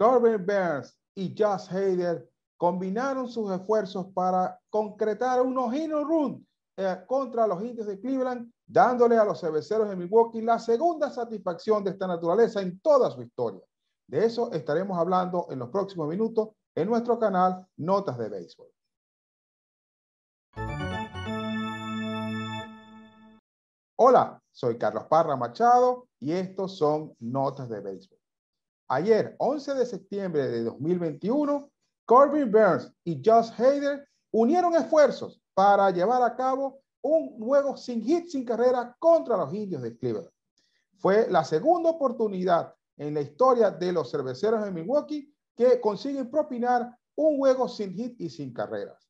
Corbin Burns y Josh Hader combinaron sus esfuerzos para concretar un ojino run eh, contra los indios de Cleveland, dándole a los cerveceros de Milwaukee la segunda satisfacción de esta naturaleza en toda su historia. De eso estaremos hablando en los próximos minutos en nuestro canal Notas de Béisbol. Hola, soy Carlos Parra Machado y estos son Notas de Béisbol. Ayer, 11 de septiembre de 2021, Corbin Burns y Josh Hader unieron esfuerzos para llevar a cabo un juego sin hit, sin carrera contra los indios de Cleveland. Fue la segunda oportunidad en la historia de los cerveceros de Milwaukee que consiguen propinar un juego sin hit y sin carreras.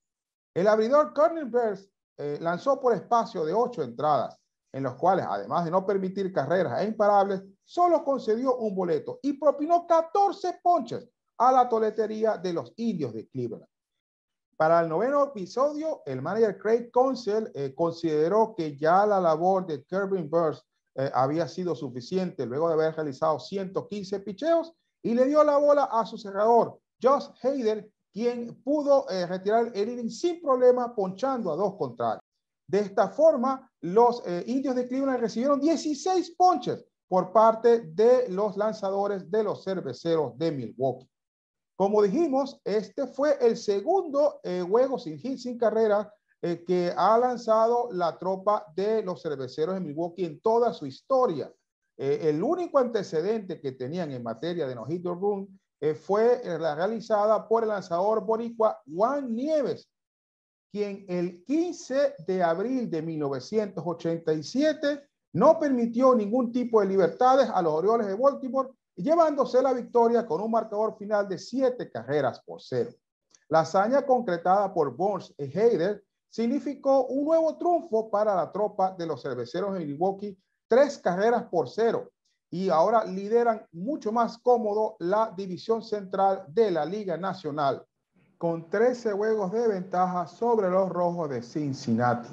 El abridor Corbin Burns eh, lanzó por espacio de ocho entradas, en los cuales, además de no permitir carreras e imparables, solo concedió un boleto y propinó 14 ponches a la toletería de los indios de Cleveland. Para el noveno episodio, el manager Craig Council eh, consideró que ya la labor de Kirby Burst eh, había sido suficiente luego de haber realizado 115 picheos y le dio la bola a su cerrador, Josh Hayden, quien pudo eh, retirar el inning sin problema ponchando a dos contrarios. De esta forma, los eh, indios de Cleveland recibieron 16 ponches por parte de los lanzadores de los cerveceros de Milwaukee. Como dijimos, este fue el segundo eh, juego sin hit, sin carrera eh, que ha lanzado la tropa de los cerveceros de Milwaukee en toda su historia. el único antecedente que tenían en materia de no hit run fue la realizada por el lanzador boricua Juan Nieves quien el 15 de abril de 1987 no permitió ningún tipo de libertades a los Orioles de Baltimore, llevándose la victoria con un marcador final de siete carreras por cero. La hazaña concretada por Burns y Hayder significó un nuevo triunfo para la tropa de los cerveceros de Milwaukee, tres carreras por cero, y ahora lideran mucho más cómodo la división central de la Liga Nacional con 13 juegos de ventaja sobre los rojos de Cincinnati.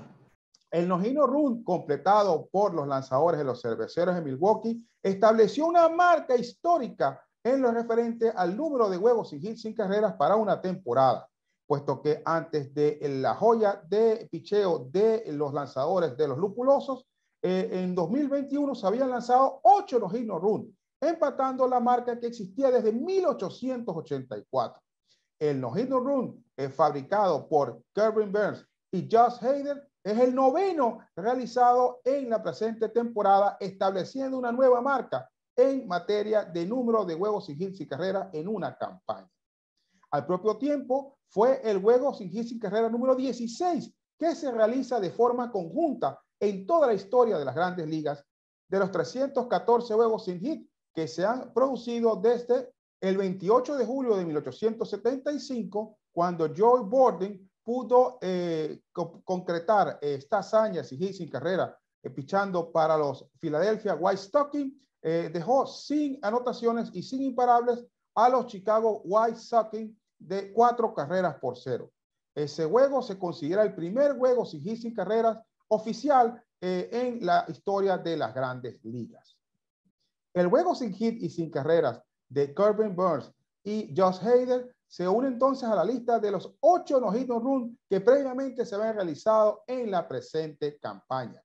El Nojino Run, completado por los lanzadores de los cerveceros de Milwaukee, estableció una marca histórica en lo referente al número de huevos y sin carreras para una temporada, puesto que antes de la joya de picheo de los lanzadores de los lupulosos, eh, en 2021 se habían lanzado 8 Nojino Run, empatando la marca que existía desde 1884 el no No run fabricado por Kevin Burns y Josh Hayden, es el noveno realizado en la presente temporada, estableciendo una nueva marca en materia de número de huevos sin hits y carrera en una campaña. Al propio tiempo, fue el juego sin hits y carrera número 16 que se realiza de forma conjunta en toda la historia de las grandes ligas, de los 314 huevos sin hit que se han producido desde el 28 de julio de 1875, cuando Joe Borden pudo eh, concretar eh, esta hazaña sin, sin carrera, eh, pichando para los Philadelphia White Stocking, dejó sin anotaciones y sin imparables a los Chicago White Stocking de cuatro carreras por cero. Ese juego se considera el primer juego sin hit sin carreras oficial en la historia de las grandes ligas. El juego sin hit y sin carreras de Corbin Burns y Josh Hader se une entonces a la lista de los ocho nojitos run que previamente se habían realizado en la presente campaña.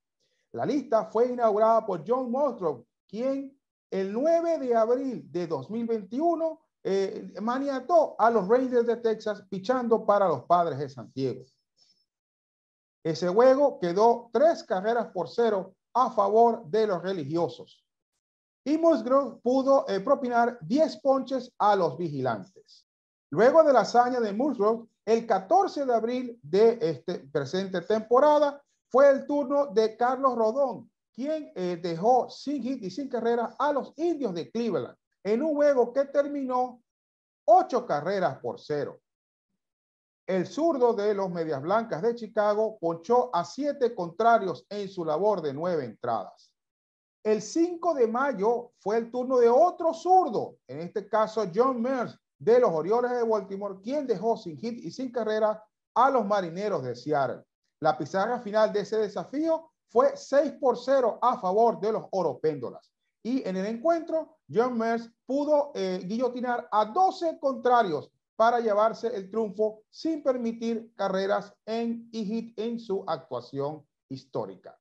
La lista fue inaugurada por John Mostrov, quien el 9 de abril de 2021 eh, maniató a los Rangers de Texas pichando para los padres de Santiago. Ese juego quedó tres carreras por cero a favor de los religiosos y Musgrove pudo eh, propinar 10 ponches a los vigilantes. Luego de la hazaña de Musgrove, el 14 de abril de este presente temporada fue el turno de Carlos Rodón, quien eh, dejó sin hit y sin carrera a los indios de Cleveland en un juego que terminó ocho carreras por cero. El zurdo de los Medias Blancas de Chicago ponchó a siete contrarios en su labor de nueve entradas. El 5 de mayo fue el turno de otro zurdo, en este caso John Merz de los Orioles de Baltimore, quien dejó sin hit y sin carrera a los marineros de Seattle. La pizarra final de ese desafío fue 6 por 0 a favor de los oropéndolas. Y en el encuentro, John Merz pudo eh, guillotinar a 12 contrarios para llevarse el triunfo sin permitir carreras en hit en su actuación histórica.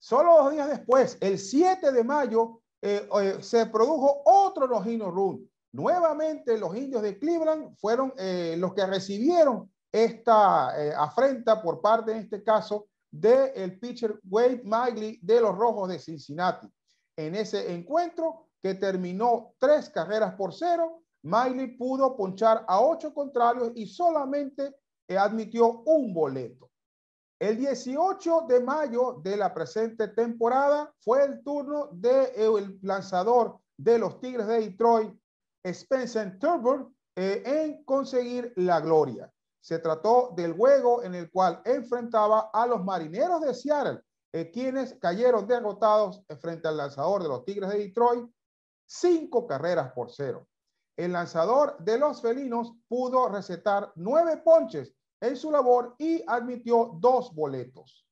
Solo dos días después, el 7 de mayo, eh, eh, se produjo otro Rojino Run. Nuevamente los indios de Cleveland fueron eh, los que recibieron esta afrenta por parte, en este caso, del el pitcher Wade Miley de los Rojos de Cincinnati. En ese encuentro que terminó tres carreras por cero, Miley pudo ponchar a ocho contrarios y solamente admitió un boleto. El 18 de mayo de la presente temporada fue el turno del lanzador de los Tigres de Detroit, Spencer Turnbull, eh, en conseguir la gloria. Se trató del juego en el cual enfrentaba a los marineros de Seattle, eh, quienes cayeron derrotados eh, frente al lanzador de los Tigres de Detroit, cinco carreras por cero. El lanzador de los felinos pudo recetar nueve ponches en su labor y admitió dos boletos.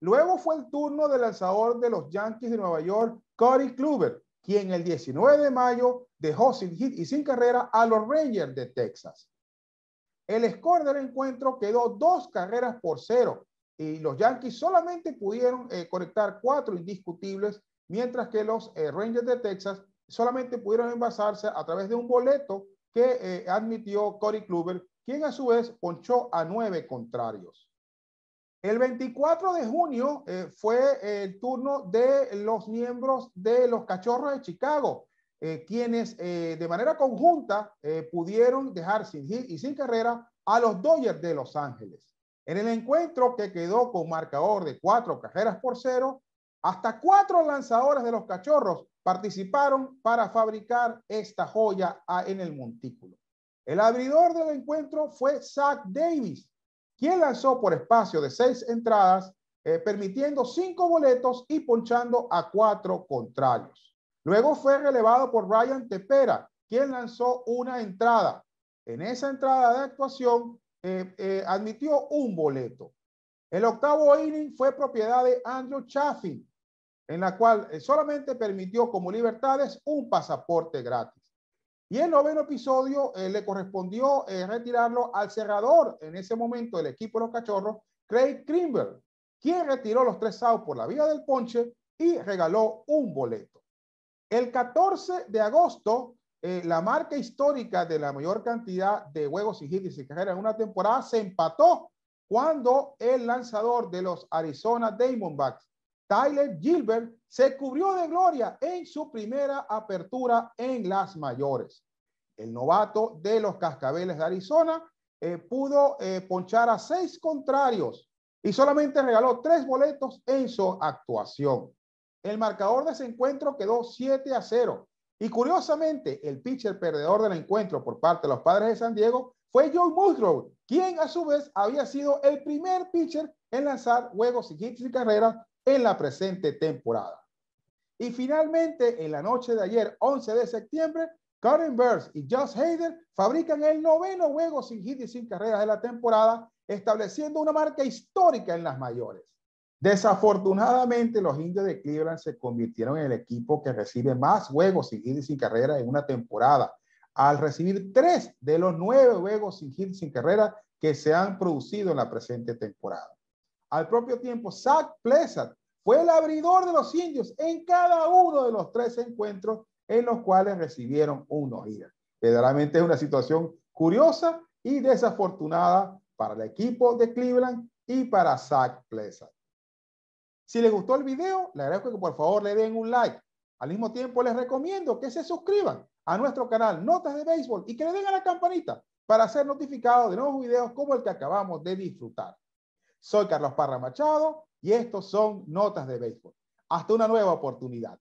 Luego fue el turno del lanzador de los Yankees de Nueva York, Cory Kluber, quien el 19 de mayo dejó sin hit y sin carrera a los Rangers de Texas. El score del encuentro quedó dos carreras por cero y los Yankees solamente pudieron eh, conectar cuatro indiscutibles, mientras que los eh, Rangers de Texas solamente pudieron envasarse a través de un boleto que eh, admitió Cory Kluber quien a su vez ponchó a nueve contrarios. El 24 de junio eh, fue eh, el turno de los miembros de los Cachorros de Chicago, eh, quienes de manera conjunta pudieron dejar sin hit y sin carrera a los Dodgers de Los Ángeles. En el encuentro que quedó con marcador de cuatro carreras por cero, hasta cuatro lanzadores de los Cachorros participaron para fabricar esta joya ah, en el montículo. El abridor del encuentro fue Zach Davis, quien lanzó por espacio de seis entradas, eh, permitiendo cinco boletos y ponchando a cuatro contrarios. Luego fue relevado por Ryan Tepera, quien lanzó una entrada. En esa entrada de actuación eh, eh, admitió un boleto. El octavo inning fue propiedad de Andrew Chaffin, en la cual solamente permitió como libertades un pasaporte gratis. Y el noveno episodio eh, le correspondió eh, retirarlo al cerrador en ese momento del equipo de los cachorros, Craig Krimberg, quien retiró los tres outs por la vía del ponche y regaló un boleto. El 14 de agosto, eh, la marca histórica de la mayor cantidad de juegos y hits y carreras en una temporada se empató cuando el lanzador de los Arizona Diamondbacks, Tyler Gilbert se cubrió de gloria en su primera apertura en las mayores. El novato de los Cascabeles de Arizona eh, pudo eh, ponchar a seis contrarios y solamente regaló tres boletos en su actuación. El marcador de ese encuentro quedó 7 a 0. Y curiosamente, el pitcher perdedor del encuentro por parte de los padres de San Diego fue Joe Musgrove, quien a su vez había sido el primer pitcher en lanzar juegos y hits y carreras en la presente temporada. Y finalmente, en la noche de ayer, 11 de septiembre, Karen Burns y Josh Hayden fabrican el noveno juego sin hit y sin carrera de la temporada, estableciendo una marca histórica en las mayores. Desafortunadamente, los indios de Cleveland se convirtieron en el equipo que recibe más juegos sin hit y sin carrera en una temporada, al recibir tres de los nueve juegos sin hit y sin carrera que se han producido en la presente temporada. Al propio tiempo, Zach Plesat fue el abridor de los indios en cada uno de los tres encuentros en los cuales recibieron unos no-hitter. es una situación curiosa y desafortunada para el equipo de Cleveland y para Zach Plesat. Si les gustó el video, les agradezco que por favor le den un like. Al mismo tiempo, les recomiendo que se suscriban a nuestro canal Notas de Béisbol y que le den a la campanita para ser notificados de nuevos videos como el que acabamos de disfrutar. Soy Carlos Parra Machado y estos son Notas de Béisbol. Hasta una nueva oportunidad.